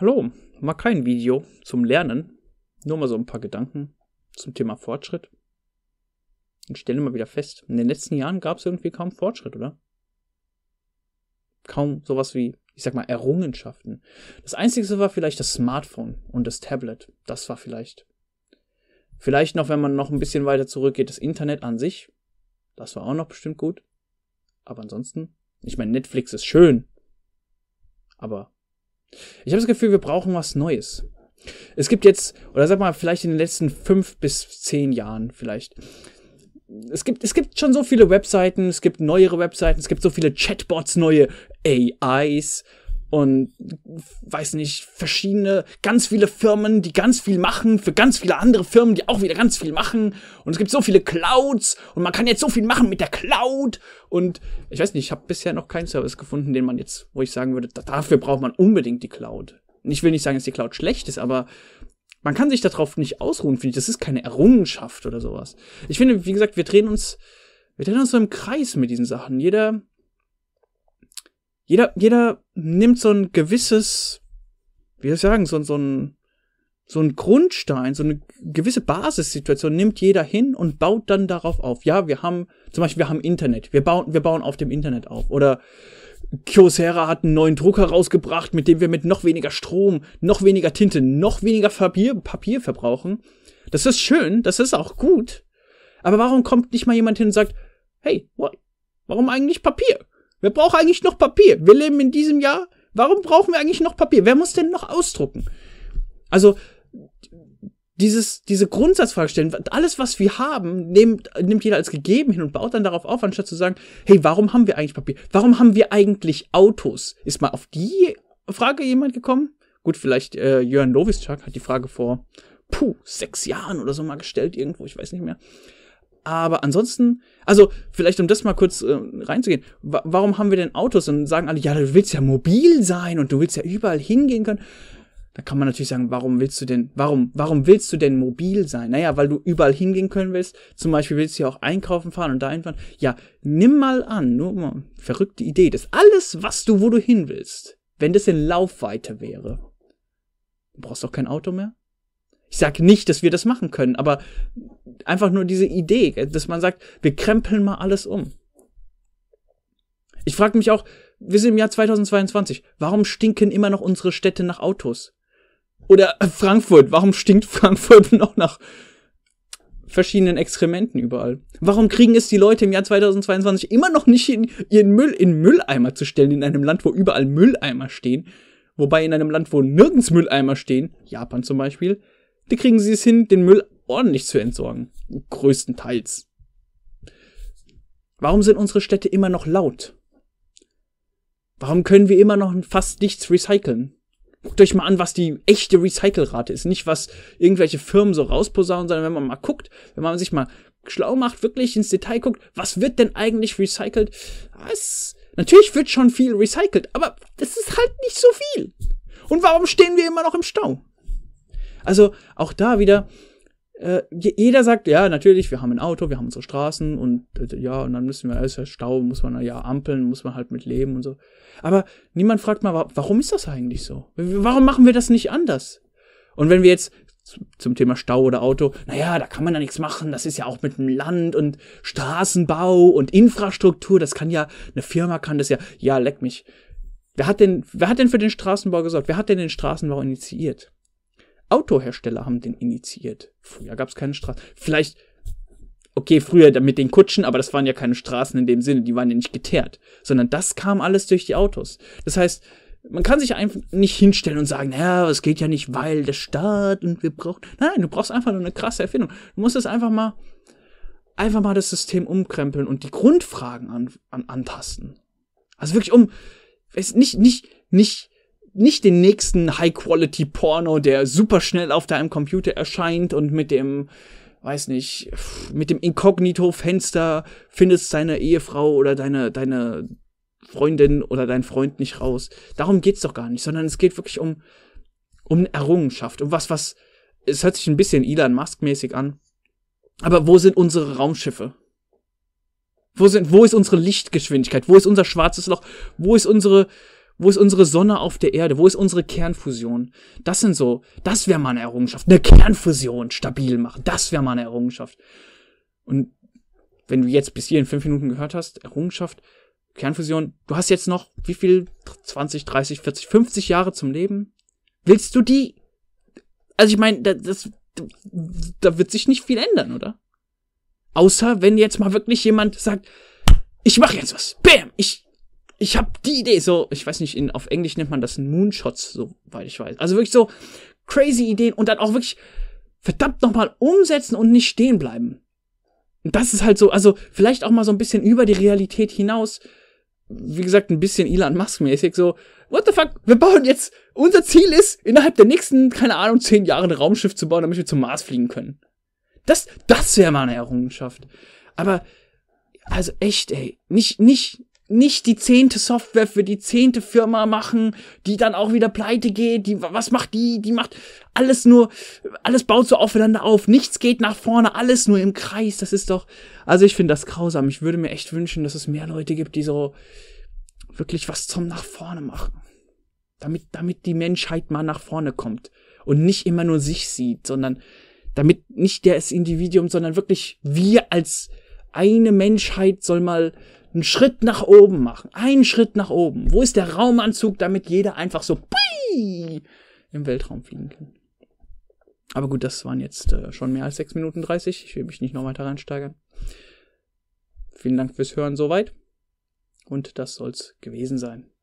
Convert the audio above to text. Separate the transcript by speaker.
Speaker 1: Hallo, mal kein Video zum Lernen, nur mal so ein paar Gedanken zum Thema Fortschritt. Und stelle mal wieder fest, in den letzten Jahren gab es irgendwie kaum Fortschritt, oder? Kaum sowas wie, ich sag mal, Errungenschaften. Das Einzige war vielleicht das Smartphone und das Tablet. Das war vielleicht. Vielleicht noch, wenn man noch ein bisschen weiter zurückgeht, das Internet an sich. Das war auch noch bestimmt gut. Aber ansonsten, ich meine, Netflix ist schön. Aber ich habe das Gefühl, wir brauchen was Neues. Es gibt jetzt, oder sag mal, vielleicht in den letzten fünf bis zehn Jahren vielleicht. Es gibt, es gibt schon so viele Webseiten, es gibt neuere Webseiten, es gibt so viele Chatbots, neue AIs und weiß nicht, verschiedene, ganz viele Firmen, die ganz viel machen, für ganz viele andere Firmen, die auch wieder ganz viel machen. Und es gibt so viele Clouds und man kann jetzt so viel machen mit der Cloud. Und ich weiß nicht, ich habe bisher noch keinen Service gefunden, den man jetzt, wo ich sagen würde, dafür braucht man unbedingt die Cloud. Ich will nicht sagen, dass die Cloud schlecht ist, aber man kann sich darauf nicht ausruhen, finde ich. Das ist keine Errungenschaft oder sowas. Ich finde, wie gesagt, wir drehen uns, wir drehen uns so im Kreis mit diesen Sachen. Jeder, jeder, jeder nimmt so ein gewisses, wie soll ich sagen, so, so ein, so ein Grundstein, so eine gewisse Basissituation nimmt jeder hin und baut dann darauf auf. Ja, wir haben, zum Beispiel, wir haben Internet. Wir bauen, wir bauen auf dem Internet auf. Oder Kyocera hat einen neuen Drucker rausgebracht, mit dem wir mit noch weniger Strom, noch weniger Tinte, noch weniger Papier, Papier verbrauchen. Das ist schön, das ist auch gut. Aber warum kommt nicht mal jemand hin und sagt, hey, what? Warum eigentlich Papier? Wir brauchen eigentlich noch Papier? Wir leben in diesem Jahr. Warum brauchen wir eigentlich noch Papier? Wer muss denn noch ausdrucken? Also, dieses, diese Grundsatzfrage stellen, alles, was wir haben, nimmt, nimmt jeder als gegeben hin und baut dann darauf auf, anstatt zu sagen, hey, warum haben wir eigentlich Papier? Warum haben wir eigentlich Autos? Ist mal auf die Frage jemand gekommen? Gut, vielleicht äh, Jörn Lovischak hat die Frage vor, puh, sechs Jahren oder so mal gestellt irgendwo, ich weiß nicht mehr. Aber ansonsten, also vielleicht um das mal kurz äh, reinzugehen, wa warum haben wir denn Autos und sagen alle, ja, du willst ja mobil sein und du willst ja überall hingehen können. Da kann man natürlich sagen, warum willst du denn, warum, warum willst du denn mobil sein? Naja, weil du überall hingehen können willst. Zum Beispiel willst du ja auch einkaufen fahren und da einfahren. Ja, nimm mal an, nur mal, verrückte Idee, das alles, was du, wo du hin willst, wenn das in Laufweite wäre, brauchst du auch kein Auto mehr. Ich sage nicht, dass wir das machen können, aber einfach nur diese Idee, dass man sagt, wir krempeln mal alles um. Ich frage mich auch, wir sind im Jahr 2022, warum stinken immer noch unsere Städte nach Autos? Oder äh, Frankfurt, warum stinkt Frankfurt noch nach verschiedenen Exkrementen überall? Warum kriegen es die Leute im Jahr 2022 immer noch nicht hin, ihren Müll in Mülleimer zu stellen, in einem Land, wo überall Mülleimer stehen? Wobei in einem Land, wo nirgends Mülleimer stehen, Japan zum Beispiel, da kriegen sie es hin, den Müll ordentlich zu entsorgen. Größtenteils. Warum sind unsere Städte immer noch laut? Warum können wir immer noch fast nichts recyceln? Guckt euch mal an, was die echte Recyclerate ist. Nicht, was irgendwelche Firmen so rausposaunen, sondern wenn man mal guckt, wenn man sich mal schlau macht, wirklich ins Detail guckt, was wird denn eigentlich recycelt? Es, natürlich wird schon viel recycelt, aber das ist halt nicht so viel. Und warum stehen wir immer noch im Stau? Also auch da wieder, äh, jeder sagt, ja, natürlich, wir haben ein Auto, wir haben unsere Straßen und äh, ja, und dann müssen wir, ist ja Stau, muss man, ja, Ampeln, muss man halt mit leben und so. Aber niemand fragt mal, warum ist das eigentlich so? Warum machen wir das nicht anders? Und wenn wir jetzt zum Thema Stau oder Auto, naja, da kann man ja nichts machen, das ist ja auch mit dem Land und Straßenbau und Infrastruktur, das kann ja, eine Firma kann das ja, ja, leck mich. Wer hat denn, wer hat denn für den Straßenbau gesorgt? Wer hat denn den Straßenbau initiiert? Autohersteller haben den initiiert. Früher gab es keine Straßen. Vielleicht, okay, früher mit den Kutschen, aber das waren ja keine Straßen in dem Sinne, die waren ja nicht geteert, sondern das kam alles durch die Autos. Das heißt, man kann sich einfach nicht hinstellen und sagen, ja, es geht ja nicht, weil der Staat und wir brauchen. Nein, du brauchst einfach nur eine krasse Erfindung. Du musst es einfach mal, einfach mal das System umkrempeln und die Grundfragen an, an, antasten. Also wirklich um, es nicht, nicht, nicht nicht den nächsten High-Quality-Porno, der super schnell auf deinem Computer erscheint und mit dem, weiß nicht, mit dem Inkognito-Fenster findest deine Ehefrau oder deine, deine Freundin oder dein Freund nicht raus. Darum geht's doch gar nicht, sondern es geht wirklich um, um eine Errungenschaft, um was, was, es hört sich ein bisschen Elon Musk-mäßig an. Aber wo sind unsere Raumschiffe? Wo sind, wo ist unsere Lichtgeschwindigkeit? Wo ist unser schwarzes Loch? Wo ist unsere, wo ist unsere Sonne auf der Erde? Wo ist unsere Kernfusion? Das sind so, das wäre mal eine Errungenschaft. Eine Kernfusion stabil machen, das wäre mal eine Errungenschaft. Und wenn du jetzt bis hier in fünf Minuten gehört hast, Errungenschaft, Kernfusion, du hast jetzt noch wie viel? 20, 30, 40, 50 Jahre zum Leben? Willst du die? Also ich meine, das, das, da wird sich nicht viel ändern, oder? Außer wenn jetzt mal wirklich jemand sagt, ich mache jetzt was. Bam, ich ich habe die Idee, so, ich weiß nicht, in, auf Englisch nennt man das Moonshots, soweit ich weiß. Also wirklich so crazy Ideen und dann auch wirklich verdammt nochmal umsetzen und nicht stehen bleiben. Und das ist halt so, also vielleicht auch mal so ein bisschen über die Realität hinaus, wie gesagt, ein bisschen Elon Musk-mäßig, so, what the fuck, wir bauen jetzt, unser Ziel ist, innerhalb der nächsten, keine Ahnung, zehn Jahre ein Raumschiff zu bauen, damit wir zum Mars fliegen können. Das, das wäre mal eine Errungenschaft. Aber, also echt, ey, nicht, nicht nicht die zehnte Software für die zehnte Firma machen, die dann auch wieder pleite geht, die, was macht die, die macht alles nur, alles baut so aufeinander auf, nichts geht nach vorne, alles nur im Kreis, das ist doch, also ich finde das grausam, ich würde mir echt wünschen, dass es mehr Leute gibt, die so wirklich was zum nach vorne machen. Damit, damit die Menschheit mal nach vorne kommt und nicht immer nur sich sieht, sondern damit nicht der ist Individuum, sondern wirklich wir als eine Menschheit soll mal einen Schritt nach oben machen. Einen Schritt nach oben. Wo ist der Raumanzug, damit jeder einfach so pui, im Weltraum fliegen kann? Aber gut, das waren jetzt äh, schon mehr als 6 Minuten 30. Ich will mich nicht noch weiter reinsteigern. Vielen Dank fürs Hören soweit. Und das soll's gewesen sein.